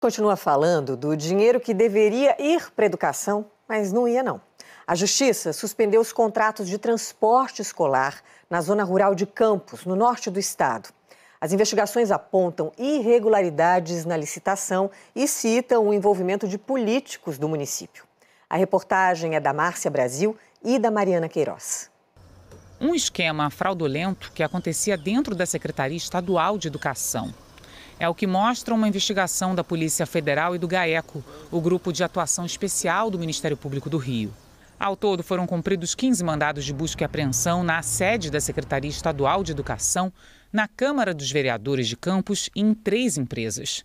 Continua falando do dinheiro que deveria ir para educação, mas não ia não. A Justiça suspendeu os contratos de transporte escolar na zona rural de Campos, no norte do estado. As investigações apontam irregularidades na licitação e citam o envolvimento de políticos do município. A reportagem é da Márcia Brasil e da Mariana Queiroz. Um esquema fraudulento que acontecia dentro da Secretaria Estadual de Educação. É o que mostra uma investigação da Polícia Federal e do GAECO, o Grupo de Atuação Especial do Ministério Público do Rio. Ao todo, foram cumpridos 15 mandados de busca e apreensão na sede da Secretaria Estadual de Educação, na Câmara dos Vereadores de Campos e em três empresas.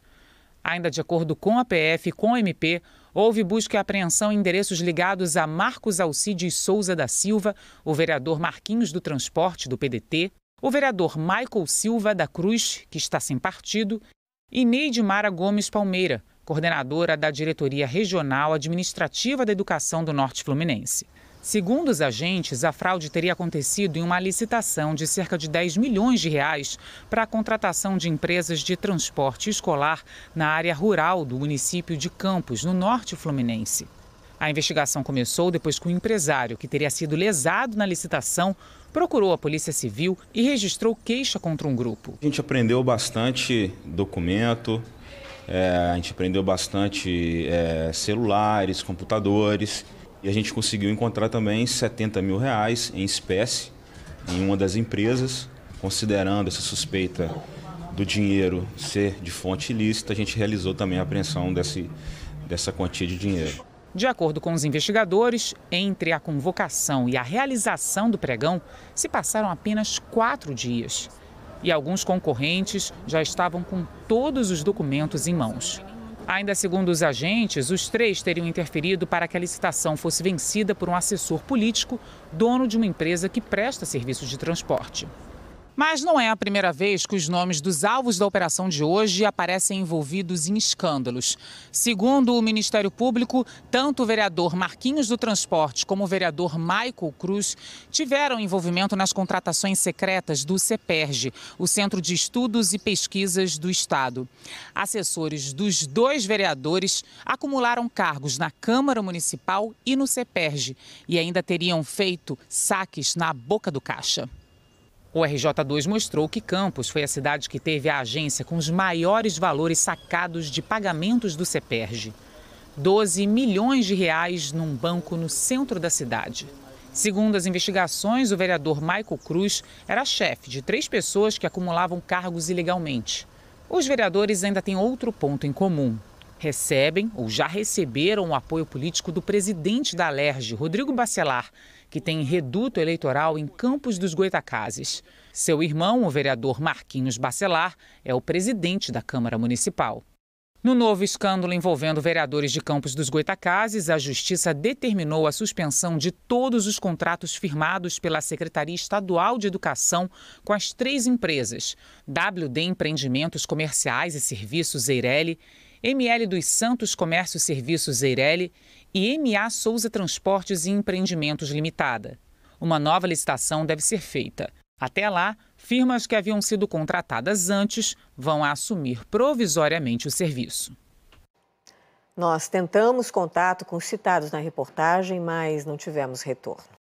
Ainda de acordo com a PF e com a MP, houve busca e apreensão em endereços ligados a Marcos Alcides Souza da Silva, o vereador Marquinhos do Transporte, do PDT, o vereador Michael Silva da Cruz, que está sem partido, e Neide Mara Gomes Palmeira, coordenadora da Diretoria Regional Administrativa da Educação do Norte Fluminense. Segundo os agentes, a fraude teria acontecido em uma licitação de cerca de 10 milhões de reais para a contratação de empresas de transporte escolar na área rural do município de Campos, no norte fluminense. A investigação começou depois que o um empresário, que teria sido lesado na licitação, procurou a Polícia Civil e registrou queixa contra um grupo. A gente aprendeu bastante documento, é, a gente aprendeu bastante é, celulares, computadores e a gente conseguiu encontrar também 70 mil reais em espécie em uma das empresas, considerando essa suspeita do dinheiro ser de fonte ilícita, a gente realizou também a apreensão desse, dessa quantia de dinheiro. De acordo com os investigadores, entre a convocação e a realização do pregão, se passaram apenas quatro dias. E alguns concorrentes já estavam com todos os documentos em mãos. Ainda segundo os agentes, os três teriam interferido para que a licitação fosse vencida por um assessor político, dono de uma empresa que presta serviços de transporte. Mas não é a primeira vez que os nomes dos alvos da operação de hoje aparecem envolvidos em escândalos. Segundo o Ministério Público, tanto o vereador Marquinhos do Transporte como o vereador Michael Cruz tiveram envolvimento nas contratações secretas do CEPERG, o Centro de Estudos e Pesquisas do Estado. Assessores dos dois vereadores acumularam cargos na Câmara Municipal e no CEPERG e ainda teriam feito saques na boca do caixa. O RJ2 mostrou que Campos foi a cidade que teve a agência com os maiores valores sacados de pagamentos do CEPERJ. 12 milhões de reais num banco no centro da cidade. Segundo as investigações, o vereador Maico Cruz era chefe de três pessoas que acumulavam cargos ilegalmente. Os vereadores ainda têm outro ponto em comum: recebem ou já receberam o apoio político do presidente da Alerj, Rodrigo Bacelar, que tem reduto eleitoral em Campos dos Goitacazes. Seu irmão, o vereador Marquinhos Bacelar, é o presidente da Câmara Municipal. No novo escândalo envolvendo vereadores de Campos dos Goitacazes, a Justiça determinou a suspensão de todos os contratos firmados pela Secretaria Estadual de Educação com as três empresas, WD Empreendimentos Comerciais e Serviços Eireli, ML dos Santos Comércio e Serviços Eireli e MA Souza Transportes e Empreendimentos Limitada. Uma nova licitação deve ser feita. Até lá, firmas que haviam sido contratadas antes vão assumir provisoriamente o serviço. Nós tentamos contato com os citados na reportagem, mas não tivemos retorno.